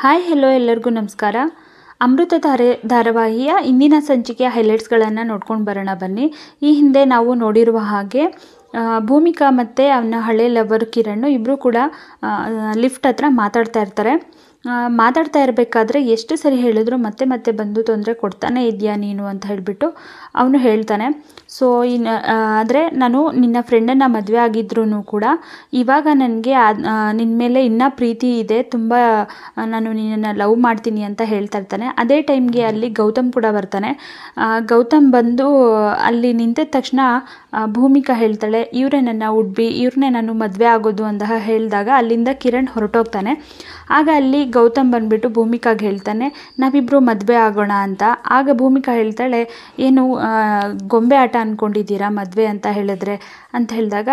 hi hello ಎಲ್ಲರಿಗೂ ನಮಸ್ಕಾರ ಅಮೃತ ಧಾರೆ ಧಾರಾವಾಹಿಯ ಇಂದಿನ ಸಂಚಿಕೆಯ ಹೈಲೈಟ್ಸ್ಗಳನ್ನು ನೋಡ್ಕೊಂಡು ಬರೋಣ ಬನ್ನಿ ಈ ಹಿಂದೆ ನಾವು ನೋಡಿರುವ ಹಾಗೆ ಭೂಮಿಕಾ ಮತ್ತು ಅವನ ಹಳೆ ಲವರ್ ಕಿರಣ್ ಇಬ್ಬರು ಕೂಡ ಲಿಫ್ಟ್ ಹತ್ರ ಮಾತಾಡ್ತಾ ಇರ್ತಾರೆ ಮಾತಾಡ್ತಾ ಇರಬೇಕಾದ್ರೆ ಎಷ್ಟು ಸರಿ ಹೇಳಿದ್ರು ಮತ್ತೆ ಮತ್ತೆ ಬಂದು ತೊಂದರೆ ಕೊಡ್ತಾನೆ ಇದೆಯಾ ನೀನು ಅಂತ ಹೇಳಿಬಿಟ್ಟು ಅವನು ಹೇಳ್ತಾನೆ ಸೊ ಇನ್ನು ಆದರೆ ನಾನು ನಿನ್ನ ಫ್ರೆಂಡನ್ನು ಮದುವೆ ಆಗಿದ್ರೂ ಕೂಡ ಇವಾಗ ನನಗೆ ನಿನ್ನ ಮೇಲೆ ಇನ್ನೂ ಪ್ರೀತಿ ಇದೆ ತುಂಬ ನಾನು ನಿನ್ನನ್ನು ಲವ್ ಮಾಡ್ತೀನಿ ಅಂತ ಹೇಳ್ತಾ ಇರ್ತಾನೆ ಅದೇ ಟೈಮ್ಗೆ ಅಲ್ಲಿ ಗೌತಮ್ ಕೂಡ ಬರ್ತಾನೆ ಗೌತಮ್ ಬಂದು ಅಲ್ಲಿ ನಿಂತಿದ ತಕ್ಷಣ ಭೂಮಿಕಾ ಹೇಳ್ತಾಳೆ ಇವರೇ ನನ್ನ ಉಡ್ಬಿ ಇವ್ರನ್ನೇ ನಾನು ಮದುವೆ ಆಗೋದು ಅಂತ ಹೇಳಿದಾಗ ಅಲ್ಲಿಂದ ಕಿರಣ್ ಹೊರಟೋಗ್ತಾನೆ ಆಗ ಅಲ್ಲಿ ಗೌತಮ್ ಬಂದುಬಿಟ್ಟು ಭೂಮಿಕಾಗೆ ಹೇಳ್ತಾನೆ ನಾವಿಬ್ಬರು ಮದುವೆ ಆಗೋಣ ಅಂತ ಆಗ ಭೂಮಿಕಾ ಹೇಳ್ತಾಳೆ ಏನು ಗೊಂಬೆ ಆಟ ಅಂದ್ಕೊಂಡಿದ್ದೀರಾ ಮದುವೆ ಅಂತ ಹೇಳಿದ್ರೆ ಅಂತ ಹೇಳಿದಾಗ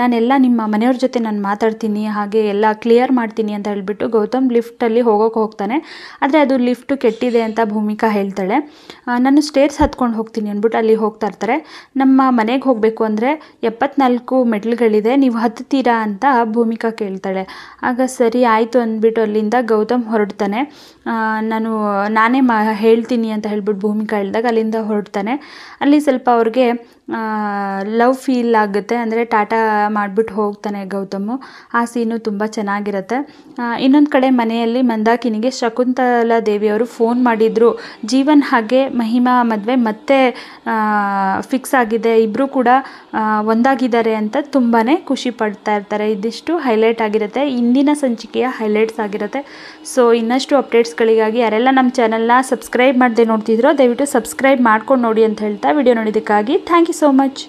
ನಾನೆಲ್ಲ ನಿಮ್ಮ ಮನೆಯವ್ರ ಜೊತೆ ನಾನು ಮಾತಾಡ್ತೀನಿ ಹಾಗೆ ಎಲ್ಲ ಕ್ಲಿಯರ್ ಮಾಡ್ತೀನಿ ಅಂತ ಹೇಳಿಬಿಟ್ಟು ಗೌತಮ್ ಲಿಫ್ಟಲ್ಲಿ ಹೋಗೋಕೆ ಹೋಗ್ತಾನೆ ಆದರೆ ಅದು ಲಿಫ್ಟು ಕೆಟ್ಟಿದೆ ಅಂತ ಭೂಮಿಕಾ ಹೇಳ್ತಾಳೆ ನಾನು ಸ್ಟೇರ್ಸ್ ಹತ್ಕೊಂಡು ಹೋಗ್ತೀನಿ ಅಂದ್ಬಿಟ್ಟು ಅಲ್ಲಿ ಹೋಗ್ತಾ ಇರ್ತಾರೆ ನಮ್ಮ ಮನೆಗೆ ಹೋಗಬೇಕು ಅಂದರೆ ಎಪ್ಪತ್ನಾಲ್ಕು ಮೆಟ್ಲುಗಳಿದೆ ನೀವು ಹತ್ತುತ್ತೀರಾ ಅಂತ ಭೂಮಿಕಾ ಕೇಳ್ತಾಳೆ ಆಗ ಸರಿ ಆಯಿತು ಅಂದ್ಬಿಟ್ಟು ಅಲ್ಲಿಂದ ಗೌತಮ್ ಹೊರಡ್ತಾನೆ ನಾನು ನಾನೇ ಮಾ ಹೇಳ್ತೀನಿ ಅಂತ ಹೇಳ್ಬಿಟ್ಟು ಭೂಮಿ ಹೇಳಿದಾಗ ಅಲ್ಲಿಂದ ಹೊರಡ್ತಾನೆ ಅಲ್ಲಿ ಸ್ವಲ್ಪ ಅವ್ರಿಗೆ ಲವ್ ಫೀಲ್ ಆಗುತ್ತೆ ಅಂದರೆ ಟಾಟಾ ಮಾಡಿಬಿಟ್ಟು ಹೋಗ್ತಾನೆ ಗೌತಮು ಆ ಸೀನು ತುಂಬ ಚೆನ್ನಾಗಿರುತ್ತೆ ಇನ್ನೊಂದು ಕಡೆ ಮನೆಯಲ್ಲಿ ಮಂದಾಕಿನಿಗೆ ಶಕುಂತಲಾ ದೇವಿಯವರು ಫೋನ್ ಮಾಡಿದರು ಜೀವನ್ ಹಾಗೆ ಮಹಿಮಾ ಮದುವೆ ಮತ್ತೆ ಫಿಕ್ಸ್ ಆಗಿದೆ ಇಬ್ಬರೂ ಕೂಡ ಒಂದಾಗಿದ್ದಾರೆ ಅಂತ ತುಂಬಾ ಖುಷಿ ಪಡ್ತಾ ಇರ್ತಾರೆ ಇದಿಷ್ಟು ಹೈಲೈಟ್ ಆಗಿರುತ್ತೆ ಇಂದಿನ ಸಂಚಿಕೆಯ ಹೈಲೈಟ್ಸ್ ಆಗಿರುತ್ತೆ ಸೊ ಇನ್ನಷ್ಟು ಅಪ್ಡೇಟ್ಸ್ಗಳಿಗಾಗಿ ಯಾರೆಲ್ಲ ನಮ್ಮ ಚಾನಲ್ನ ಸಬ್ಸ್ಕ್ರೈಬ್ ಮಾಡದೆ ನೋಡ್ತಿದ್ರೋ ದಯವಿಟ್ಟು ಸಬ್ಸ್ಕ್ರೈಬ್ ಮಾಡ್ಕೊಂಡು ನೋಡಿ ಅಂತ ಹೇಳ್ತಾ ವಿಡಿಯೋ ನೋಡಿದ್ದಕ್ಕಾಗಿ ಥ್ಯಾಂಕ್ ಯು ಸೋ ಮಚ್